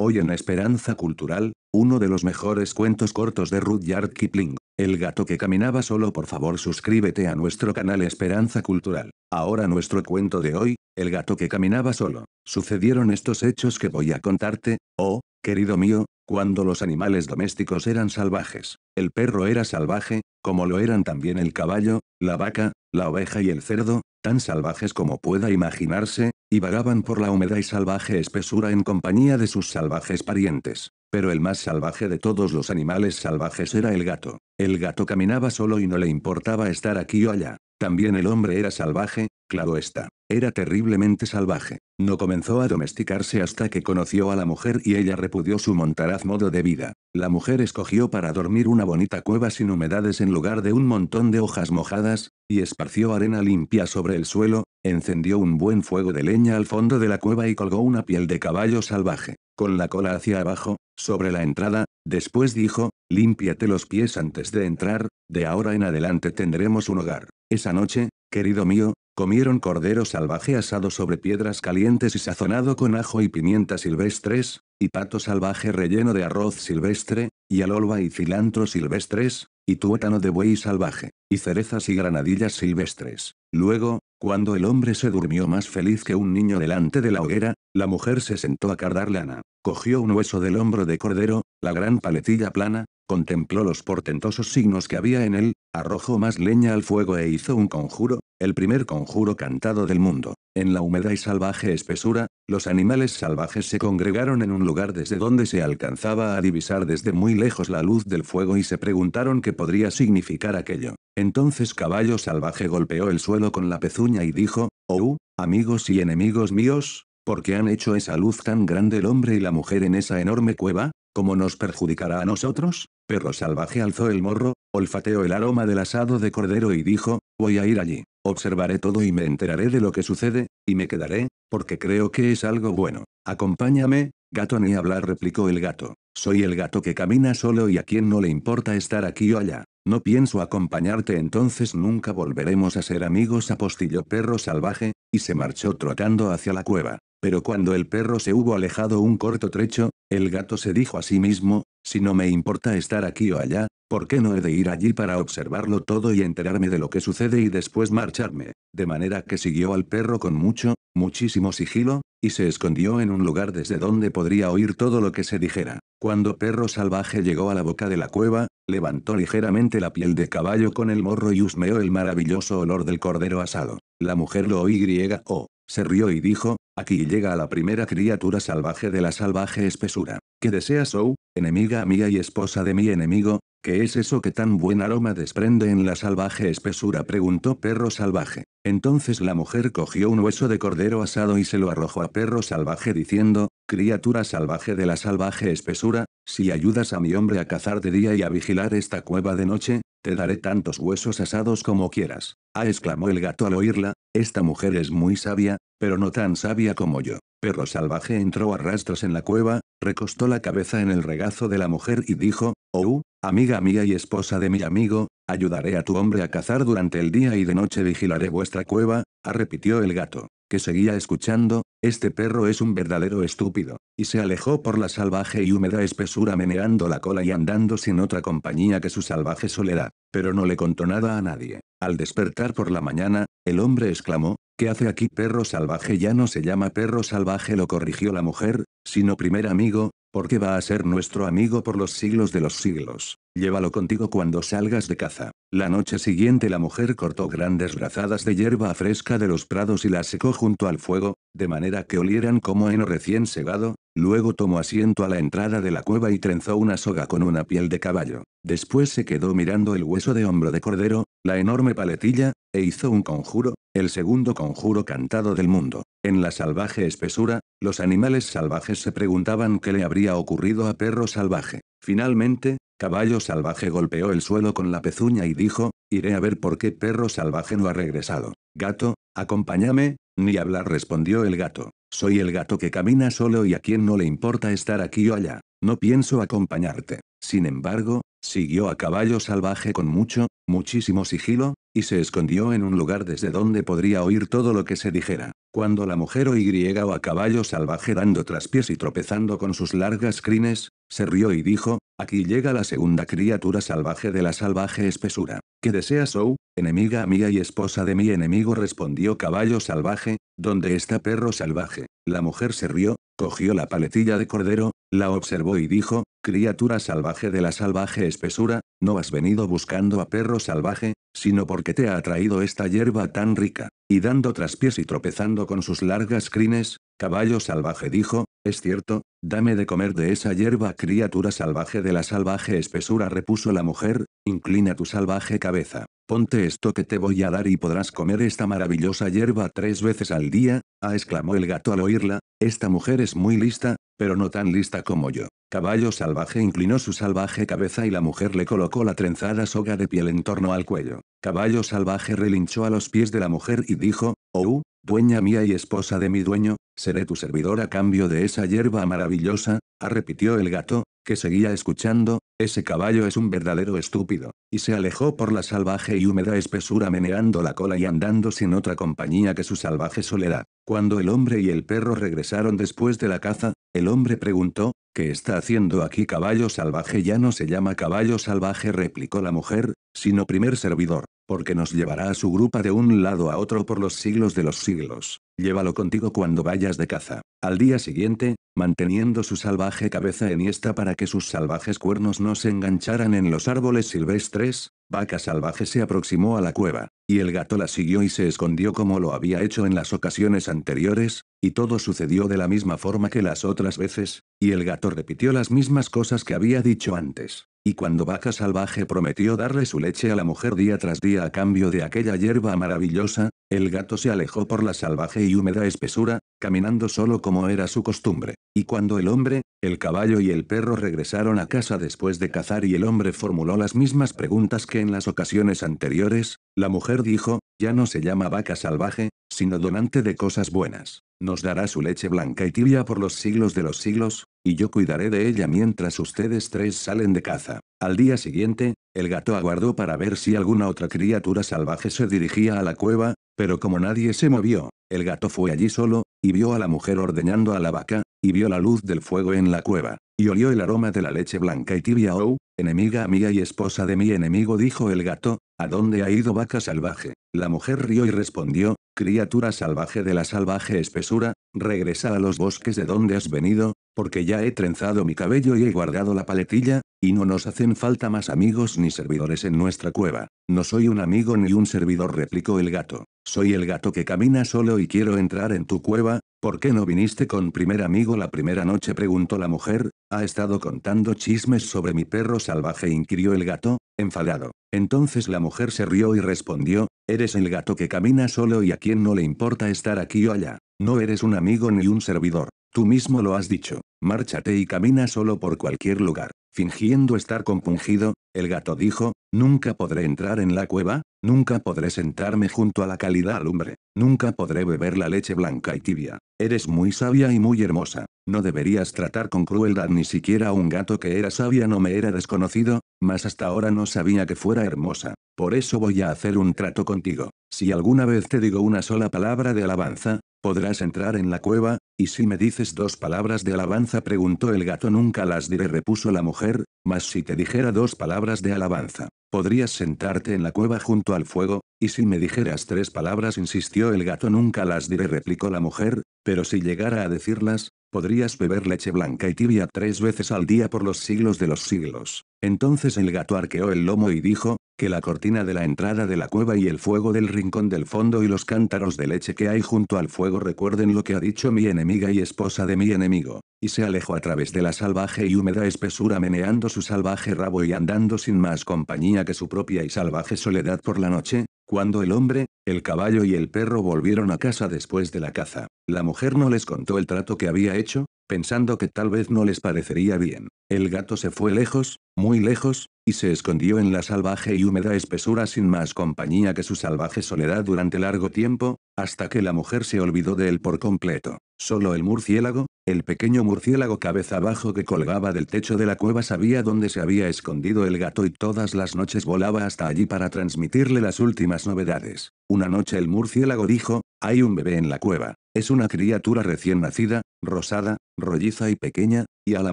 Hoy en Esperanza Cultural, uno de los mejores cuentos cortos de Rudyard Kipling, El gato que caminaba solo por favor suscríbete a nuestro canal Esperanza Cultural. Ahora nuestro cuento de hoy, El gato que caminaba solo. Sucedieron estos hechos que voy a contarte, oh, querido mío, cuando los animales domésticos eran salvajes. El perro era salvaje, como lo eran también el caballo, la vaca, la oveja y el cerdo, tan salvajes como pueda imaginarse, y vagaban por la húmeda y salvaje espesura en compañía de sus salvajes parientes. Pero el más salvaje de todos los animales salvajes era el gato. El gato caminaba solo y no le importaba estar aquí o allá. También el hombre era salvaje, claro está. Era terriblemente salvaje. No comenzó a domesticarse hasta que conoció a la mujer y ella repudió su montaraz modo de vida. La mujer escogió para dormir una bonita cueva sin humedades en lugar de un montón de hojas mojadas, y esparció arena limpia sobre el suelo, encendió un buen fuego de leña al fondo de la cueva y colgó una piel de caballo salvaje, con la cola hacia abajo, sobre la entrada, después dijo, límpiate los pies antes de entrar, de ahora en adelante tendremos un hogar. Esa noche, querido mío, Comieron cordero salvaje asado sobre piedras calientes y sazonado con ajo y pimienta silvestres, y pato salvaje relleno de arroz silvestre, y alolva y cilantro silvestres, y tuétano de buey salvaje, y cerezas y granadillas silvestres. Luego, cuando el hombre se durmió más feliz que un niño delante de la hoguera, la mujer se sentó a cardar lana, cogió un hueso del hombro de cordero, la gran paletilla plana, contempló los portentosos signos que había en él, arrojó más leña al fuego e hizo un conjuro, el primer conjuro cantado del mundo. En la húmeda y salvaje espesura, los animales salvajes se congregaron en un lugar desde donde se alcanzaba a divisar desde muy lejos la luz del fuego y se preguntaron qué podría significar aquello. Entonces Caballo Salvaje golpeó el suelo con la pezuña y dijo, «Oh, amigos y enemigos míos, ¿Por qué han hecho esa luz tan grande el hombre y la mujer en esa enorme cueva? ¿Cómo nos perjudicará a nosotros? Perro salvaje alzó el morro, olfateó el aroma del asado de cordero y dijo, voy a ir allí, observaré todo y me enteraré de lo que sucede, y me quedaré, porque creo que es algo bueno. Acompáñame, gato ni hablar replicó el gato. Soy el gato que camina solo y a quien no le importa estar aquí o allá. No pienso acompañarte entonces nunca volveremos a ser amigos apostilló perro salvaje, y se marchó trotando hacia la cueva. Pero cuando el perro se hubo alejado un corto trecho, el gato se dijo a sí mismo, si no me importa estar aquí o allá, ¿por qué no he de ir allí para observarlo todo y enterarme de lo que sucede y después marcharme? De manera que siguió al perro con mucho, muchísimo sigilo, y se escondió en un lugar desde donde podría oír todo lo que se dijera. Cuando perro salvaje llegó a la boca de la cueva, levantó ligeramente la piel de caballo con el morro y husmeó el maravilloso olor del cordero asado. La mujer lo oí griega o, oh, se rió y dijo, aquí llega la primera criatura salvaje de la salvaje espesura. ¿Qué deseas, oh, enemiga mía y esposa de mi enemigo? ¿Qué es eso que tan buen aroma desprende en la salvaje espesura? preguntó Perro Salvaje. Entonces la mujer cogió un hueso de cordero asado y se lo arrojó a Perro Salvaje diciendo, Criatura salvaje de la salvaje espesura, si ayudas a mi hombre a cazar de día y a vigilar esta cueva de noche, te daré tantos huesos asados como quieras. Ah, exclamó el gato al oírla, esta mujer es muy sabia, pero no tan sabia como yo. Perro salvaje entró a rastros en la cueva, recostó la cabeza en el regazo de la mujer y dijo, Oh, amiga mía y esposa de mi amigo, ayudaré a tu hombre a cazar durante el día y de noche vigilaré vuestra cueva, repitió el gato, que seguía escuchando, este perro es un verdadero estúpido, y se alejó por la salvaje y húmeda espesura meneando la cola y andando sin otra compañía que su salvaje soledad, pero no le contó nada a nadie. Al despertar por la mañana, el hombre exclamó, ¿qué hace aquí perro salvaje? Ya no se llama perro salvaje, lo corrigió la mujer, sino primer amigo, porque va a ser nuestro amigo por los siglos de los siglos. Llévalo contigo cuando salgas de caza. La noche siguiente la mujer cortó grandes brazadas de hierba fresca de los prados y las secó junto al fuego, de manera que olieran como heno recién segado, luego tomó asiento a la entrada de la cueva y trenzó una soga con una piel de caballo. Después se quedó mirando el hueso de hombro de cordero, la enorme paletilla, e hizo un conjuro, el segundo conjuro cantado del mundo. En la salvaje espesura, los animales salvajes se preguntaban qué le habría ocurrido a perro salvaje. Finalmente, Caballo salvaje golpeó el suelo con la pezuña y dijo, iré a ver por qué perro salvaje no ha regresado. Gato, acompáñame, ni hablar respondió el gato. Soy el gato que camina solo y a quien no le importa estar aquí o allá. No pienso acompañarte. Sin embargo, Siguió a caballo salvaje con mucho, muchísimo sigilo, y se escondió en un lugar desde donde podría oír todo lo que se dijera. Cuando la mujer griega o a caballo salvaje dando traspiés y tropezando con sus largas crines, se rió y dijo, aquí llega la segunda criatura salvaje de la salvaje espesura. ¿Qué deseas, Ou? Enemiga mía y esposa de mi enemigo respondió caballo salvaje, ¿dónde está perro salvaje? La mujer se rió, cogió la paletilla de cordero, la observó y dijo, criatura salvaje de la salvaje espesura, no has venido buscando a perro salvaje, sino porque te ha atraído esta hierba tan rica, y dando traspiés y tropezando con sus largas crines, Caballo salvaje dijo, es cierto, dame de comer de esa hierba criatura salvaje de la salvaje espesura repuso la mujer, inclina tu salvaje cabeza, ponte esto que te voy a dar y podrás comer esta maravillosa hierba tres veces al día, ah exclamó el gato al oírla, esta mujer es muy lista, pero no tan lista como yo. Caballo salvaje inclinó su salvaje cabeza y la mujer le colocó la trenzada soga de piel en torno al cuello. Caballo salvaje relinchó a los pies de la mujer y dijo, Oh, Dueña mía y esposa de mi dueño, seré tu servidor a cambio de esa hierba maravillosa, repitió el gato, que seguía escuchando, ese caballo es un verdadero estúpido, y se alejó por la salvaje y húmeda espesura meneando la cola y andando sin otra compañía que su salvaje soledad. Cuando el hombre y el perro regresaron después de la caza, el hombre preguntó, ¿qué está haciendo aquí caballo salvaje? Ya no se llama caballo salvaje, replicó la mujer, sino primer servidor, porque nos llevará a su grupa de un lado a otro por los siglos de los siglos. Llévalo contigo cuando vayas de caza. Al día siguiente, manteniendo su salvaje cabeza enhiesta para que sus salvajes cuernos no se engancharan en los árboles silvestres, Vaca salvaje se aproximó a la cueva, y el gato la siguió y se escondió como lo había hecho en las ocasiones anteriores, y todo sucedió de la misma forma que las otras veces, y el gato repitió las mismas cosas que había dicho antes. Y cuando Vaca Salvaje prometió darle su leche a la mujer día tras día a cambio de aquella hierba maravillosa, el gato se alejó por la salvaje y húmeda espesura, caminando solo como era su costumbre. Y cuando el hombre, el caballo y el perro regresaron a casa después de cazar y el hombre formuló las mismas preguntas que en las ocasiones anteriores, la mujer dijo, ya no se llama vaca salvaje, sino donante de cosas buenas. Nos dará su leche blanca y tibia por los siglos de los siglos, y yo cuidaré de ella mientras ustedes tres salen de caza. Al día siguiente, el gato aguardó para ver si alguna otra criatura salvaje se dirigía a la cueva, pero como nadie se movió, el gato fue allí solo, y vio a la mujer ordeñando a la vaca, y vio la luz del fuego en la cueva, y olió el aroma de la leche blanca y tibia. Oh, enemiga mía y esposa de mi enemigo, dijo el gato, ¿a dónde ha ido vaca salvaje? La mujer rió y respondió, criatura salvaje de la salvaje espesura, regresa a los bosques de donde has venido, porque ya he trenzado mi cabello y he guardado la paletilla, y no nos hacen falta más amigos ni servidores en nuestra cueva. No soy un amigo ni un servidor, replicó el gato. Soy el gato que camina solo y quiero entrar en tu cueva. ¿Por qué no viniste con primer amigo la primera noche? preguntó la mujer, ¿Ha estado contando chismes sobre mi perro salvaje? inquirió el gato, enfadado. Entonces la mujer se rió y respondió, Eres el gato que camina solo y a quien no le importa estar aquí o allá. No eres un amigo ni un servidor. Tú mismo lo has dicho. Márchate y camina solo por cualquier lugar. Fingiendo estar compungido, el gato dijo, Nunca podré entrar en la cueva, nunca podré sentarme junto a la calidad lumbre, nunca podré beber la leche blanca y tibia. Eres muy sabia y muy hermosa. No deberías tratar con crueldad ni siquiera a un gato que era sabia no me era desconocido, mas hasta ahora no sabía que fuera hermosa. Por eso voy a hacer un trato contigo. Si alguna vez te digo una sola palabra de alabanza, podrás entrar en la cueva, y si me dices dos palabras de alabanza preguntó el gato nunca las diré repuso la mujer, mas si te dijera dos palabras de alabanza, Podrías sentarte en la cueva junto al fuego, y si me dijeras tres palabras, insistió el gato, nunca las diré, replicó la mujer, pero si llegara a decirlas, podrías beber leche blanca y tibia tres veces al día por los siglos de los siglos. Entonces el gato arqueó el lomo y dijo, que la cortina de la entrada de la cueva y el fuego del rincón del fondo y los cántaros de leche que hay junto al fuego recuerden lo que ha dicho mi enemiga y esposa de mi enemigo, y se alejó a través de la salvaje y húmeda espesura meneando su salvaje rabo y andando sin más compañía que su propia y salvaje soledad por la noche, cuando el hombre, el caballo y el perro volvieron a casa después de la caza, la mujer no les contó el trato que había hecho, pensando que tal vez no les parecería bien. El gato se fue lejos, muy lejos, y se escondió en la salvaje y húmeda espesura sin más compañía que su salvaje soledad durante largo tiempo, hasta que la mujer se olvidó de él por completo. Solo el murciélago, el pequeño murciélago cabeza abajo que colgaba del techo de la cueva sabía dónde se había escondido el gato y todas las noches volaba hasta allí para transmitirle las últimas novedades. Una noche el murciélago dijo, hay un bebé en la cueva. Es una criatura recién nacida, rosada, rolliza y pequeña, y a la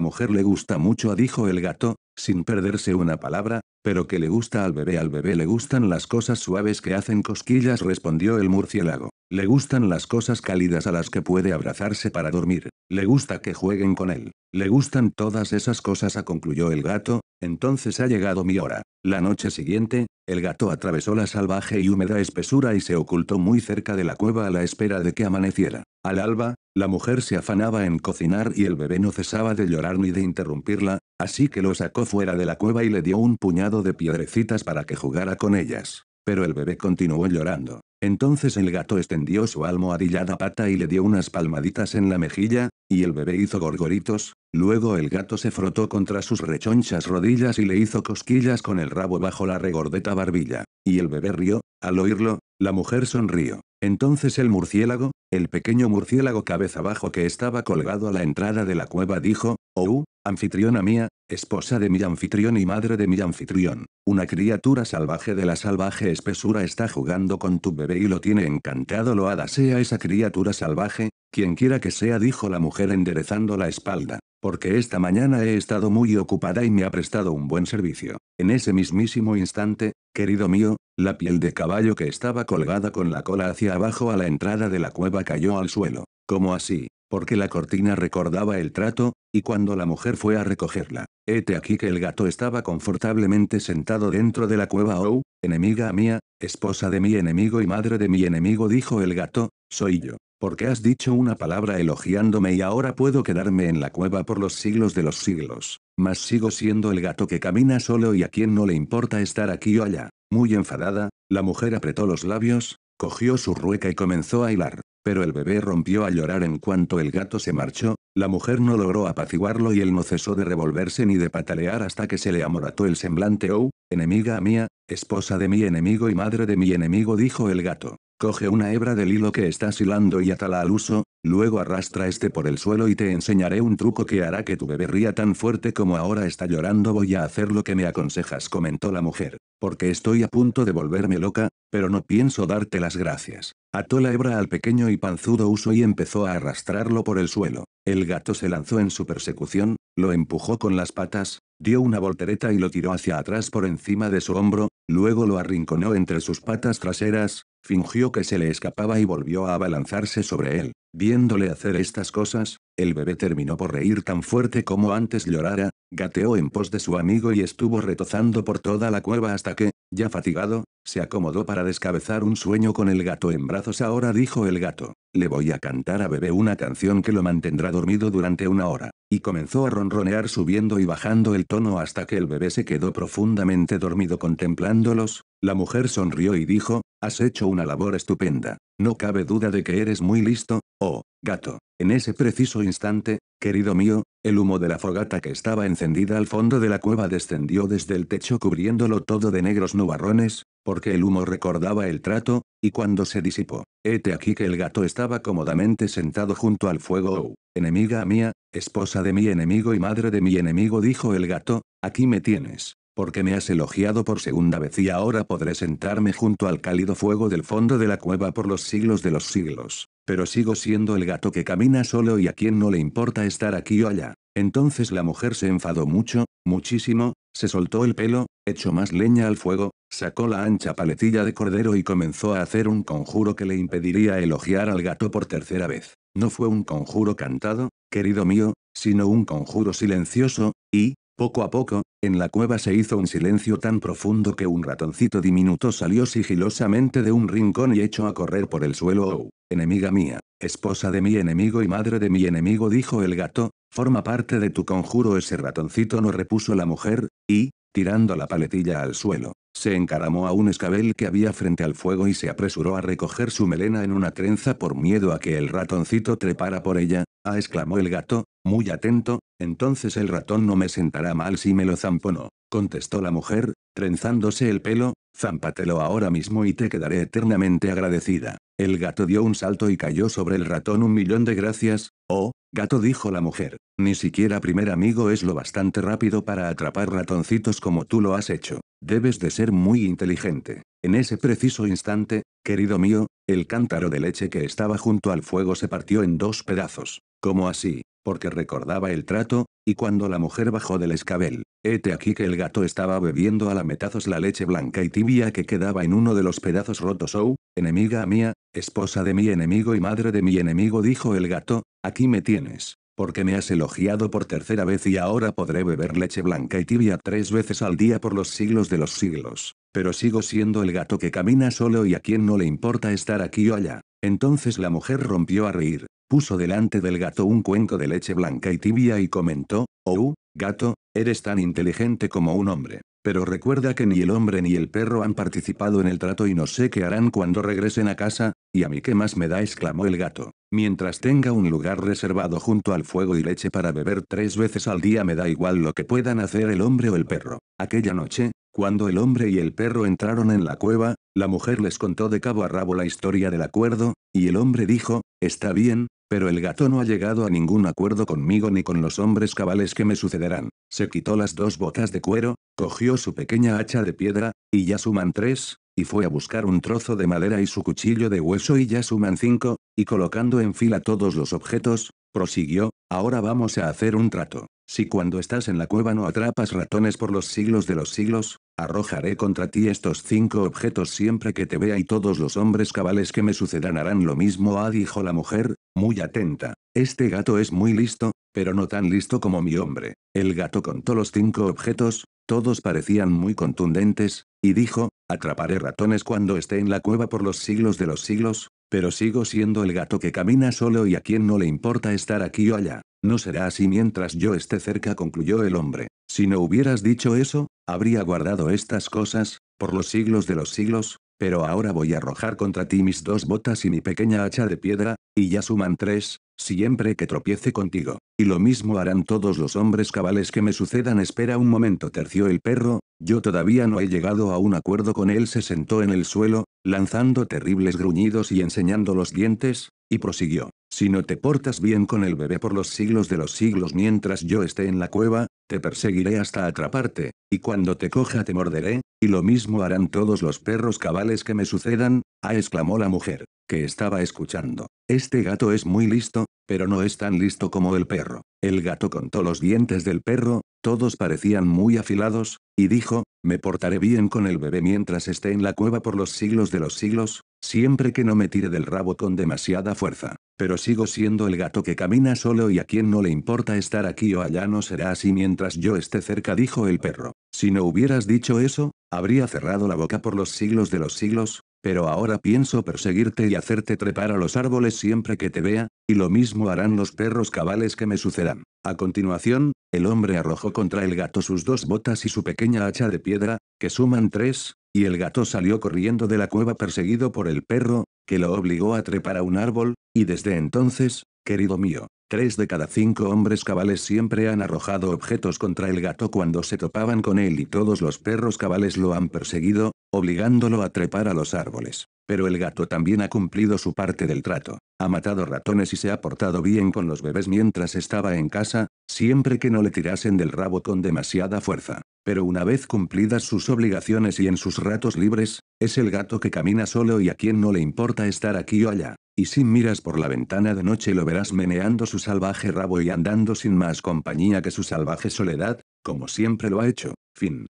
mujer le gusta mucho, dijo el gato, sin perderse una palabra, pero que le gusta al bebé, al bebé le gustan las cosas suaves que hacen cosquillas, respondió el murciélago. Le gustan las cosas cálidas a las que puede abrazarse para dormir. Le gusta que jueguen con él. Le gustan todas esas cosas, concluyó el gato. Entonces ha llegado mi hora. La noche siguiente, el gato atravesó la salvaje y húmeda espesura y se ocultó muy cerca de la cueva a la espera de que amaneciera. Al alba, la mujer se afanaba en cocinar y el bebé no cesaba de llorar ni de interrumpirla, así que lo sacó fuera de la cueva y le dio un puñado de piedrecitas para que jugara con ellas. Pero el bebé continuó llorando. Entonces el gato extendió su almohadillada pata y le dio unas palmaditas en la mejilla, y el bebé hizo gorgoritos, luego el gato se frotó contra sus rechonchas rodillas y le hizo cosquillas con el rabo bajo la regordeta barbilla, y el bebé rió, al oírlo, la mujer sonrió. Entonces el murciélago, el pequeño murciélago cabeza abajo que estaba colgado a la entrada de la cueva dijo, Oh, anfitriona mía, esposa de mi anfitrión y madre de mi anfitrión, una criatura salvaje de la salvaje espesura está jugando con tu bebé y lo tiene encantado loada sea esa criatura salvaje, quien quiera que sea dijo la mujer enderezando la espalda. Porque esta mañana he estado muy ocupada y me ha prestado un buen servicio. En ese mismísimo instante, querido mío, la piel de caballo que estaba colgada con la cola hacia abajo a la entrada de la cueva cayó al suelo. ¿Cómo así? Porque la cortina recordaba el trato, y cuando la mujer fue a recogerla, hete aquí que el gato estaba confortablemente sentado dentro de la cueva. Oh, enemiga mía, esposa de mi enemigo y madre de mi enemigo, dijo el gato, soy yo. Porque has dicho una palabra elogiándome y ahora puedo quedarme en la cueva por los siglos de los siglos, mas sigo siendo el gato que camina solo y a quien no le importa estar aquí o allá. Muy enfadada, la mujer apretó los labios, cogió su rueca y comenzó a hilar, pero el bebé rompió a llorar en cuanto el gato se marchó, la mujer no logró apaciguarlo y él no cesó de revolverse ni de patalear hasta que se le amorató el semblante. Oh, enemiga mía, esposa de mi enemigo y madre de mi enemigo, dijo el gato. Coge una hebra del hilo que estás hilando y atala al uso, luego arrastra este por el suelo y te enseñaré un truco que hará que tu bebé ría tan fuerte como ahora está llorando. Voy a hacer lo que me aconsejas, comentó la mujer, porque estoy a punto de volverme loca, pero no pienso darte las gracias. Ató la hebra al pequeño y panzudo uso y empezó a arrastrarlo por el suelo. El gato se lanzó en su persecución, lo empujó con las patas, dio una voltereta y lo tiró hacia atrás por encima de su hombro, Luego lo arrinconó entre sus patas traseras, fingió que se le escapaba y volvió a abalanzarse sobre él. Viéndole hacer estas cosas, el bebé terminó por reír tan fuerte como antes llorara, gateó en pos de su amigo y estuvo retozando por toda la cueva hasta que, ya fatigado, se acomodó para descabezar un sueño con el gato en brazos. Ahora dijo el gato, le voy a cantar a bebé una canción que lo mantendrá dormido durante una hora, y comenzó a ronronear subiendo y bajando el tono hasta que el bebé se quedó profundamente dormido contemplándolos, la mujer sonrió y dijo, has hecho una labor estupenda. No cabe duda de que eres muy listo, oh, gato. En ese preciso instante, querido mío, el humo de la fogata que estaba encendida al fondo de la cueva descendió desde el techo cubriéndolo todo de negros nubarrones, porque el humo recordaba el trato, y cuando se disipó, hete aquí que el gato estaba cómodamente sentado junto al fuego. Oh, enemiga mía, esposa de mi enemigo y madre de mi enemigo dijo el gato, aquí me tienes porque me has elogiado por segunda vez y ahora podré sentarme junto al cálido fuego del fondo de la cueva por los siglos de los siglos, pero sigo siendo el gato que camina solo y a quien no le importa estar aquí o allá. Entonces la mujer se enfadó mucho, muchísimo, se soltó el pelo, echó más leña al fuego, sacó la ancha paletilla de cordero y comenzó a hacer un conjuro que le impediría elogiar al gato por tercera vez. No fue un conjuro cantado, querido mío, sino un conjuro silencioso, y, poco a poco, en la cueva se hizo un silencio tan profundo que un ratoncito diminuto salió sigilosamente de un rincón y echó a correr por el suelo. Oh, enemiga mía, esposa de mi enemigo y madre de mi enemigo, dijo el gato, forma parte de tu conjuro. Ese ratoncito no repuso la mujer, y, tirando la paletilla al suelo, se encaramó a un escabel que había frente al fuego y se apresuró a recoger su melena en una trenza por miedo a que el ratoncito trepara por ella, exclamó el gato, muy atento, entonces el ratón no me sentará mal si me lo no, contestó la mujer, trenzándose el pelo, zámpatelo ahora mismo y te quedaré eternamente agradecida. El gato dio un salto y cayó sobre el ratón un millón de gracias, oh, gato dijo la mujer, ni siquiera primer amigo es lo bastante rápido para atrapar ratoncitos como tú lo has hecho, debes de ser muy inteligente. En ese preciso instante, querido mío, el cántaro de leche que estaba junto al fuego se partió en dos pedazos. ¿Cómo así? Porque recordaba el trato, y cuando la mujer bajó del escabel, hete aquí que el gato estaba bebiendo a la metazos la leche blanca y tibia que quedaba en uno de los pedazos rotos. Oh, enemiga mía, esposa de mi enemigo y madre de mi enemigo, dijo el gato, aquí me tienes porque me has elogiado por tercera vez y ahora podré beber leche blanca y tibia tres veces al día por los siglos de los siglos, pero sigo siendo el gato que camina solo y a quien no le importa estar aquí o allá. Entonces la mujer rompió a reír, puso delante del gato un cuenco de leche blanca y tibia y comentó, «Oh, gato, eres tan inteligente como un hombre, pero recuerda que ni el hombre ni el perro han participado en el trato y no sé qué harán cuando regresen a casa, y a mí qué más me da», exclamó el gato. «Mientras tenga un lugar reservado junto al fuego y leche para beber tres veces al día me da igual lo que puedan hacer el hombre o el perro». Aquella noche, cuando el hombre y el perro entraron en la cueva, la mujer les contó de cabo a rabo la historia del acuerdo, y el hombre dijo, está bien, pero el gato no ha llegado a ningún acuerdo conmigo ni con los hombres cabales que me sucederán. Se quitó las dos botas de cuero, cogió su pequeña hacha de piedra, y ya suman tres, y fue a buscar un trozo de madera y su cuchillo de hueso y ya suman cinco, y colocando en fila todos los objetos, prosiguió, ahora vamos a hacer un trato. Si cuando estás en la cueva no atrapas ratones por los siglos de los siglos, arrojaré contra ti estos cinco objetos siempre que te vea y todos los hombres cabales que me sucedan harán lo mismo. Ah, dijo la mujer, muy atenta. Este gato es muy listo, pero no tan listo como mi hombre. El gato contó los cinco objetos, todos parecían muy contundentes, y dijo, atraparé ratones cuando esté en la cueva por los siglos de los siglos, pero sigo siendo el gato que camina solo y a quien no le importa estar aquí o allá. No será así mientras yo esté cerca, concluyó el hombre. Si no hubieras dicho eso, habría guardado estas cosas, por los siglos de los siglos, pero ahora voy a arrojar contra ti mis dos botas y mi pequeña hacha de piedra, y ya suman tres, siempre que tropiece contigo. Y lo mismo harán todos los hombres cabales que me sucedan. Espera un momento, terció el perro, yo todavía no he llegado a un acuerdo con él. Se sentó en el suelo, lanzando terribles gruñidos y enseñando los dientes, y prosiguió. Si no te portas bien con el bebé por los siglos de los siglos mientras yo esté en la cueva, te perseguiré hasta atraparte, y cuando te coja te morderé, y lo mismo harán todos los perros cabales que me sucedan, a exclamó la mujer, que estaba escuchando. Este gato es muy listo, pero no es tan listo como el perro. El gato contó los dientes del perro, todos parecían muy afilados, y dijo, me portaré bien con el bebé mientras esté en la cueva por los siglos de los siglos, siempre que no me tire del rabo con demasiada fuerza. Pero sigo siendo el gato que camina solo y a quien no le importa estar aquí o allá no será así mientras yo esté cerca, dijo el perro. Si no hubieras dicho eso, habría cerrado la boca por los siglos de los siglos, pero ahora pienso perseguirte y hacerte trepar a los árboles siempre que te vea, y lo mismo harán los perros cabales que me sucedan. A continuación, el hombre arrojó contra el gato sus dos botas y su pequeña hacha de piedra, que suman tres, y el gato salió corriendo de la cueva perseguido por el perro, que lo obligó a trepar a un árbol, y desde entonces, querido mío, tres de cada cinco hombres cabales siempre han arrojado objetos contra el gato cuando se topaban con él y todos los perros cabales lo han perseguido, obligándolo a trepar a los árboles. Pero el gato también ha cumplido su parte del trato. Ha matado ratones y se ha portado bien con los bebés mientras estaba en casa, siempre que no le tirasen del rabo con demasiada fuerza. Pero una vez cumplidas sus obligaciones y en sus ratos libres, es el gato que camina solo y a quien no le importa estar aquí o allá. Y si miras por la ventana de noche lo verás meneando su salvaje rabo y andando sin más compañía que su salvaje soledad, como siempre lo ha hecho. Fin.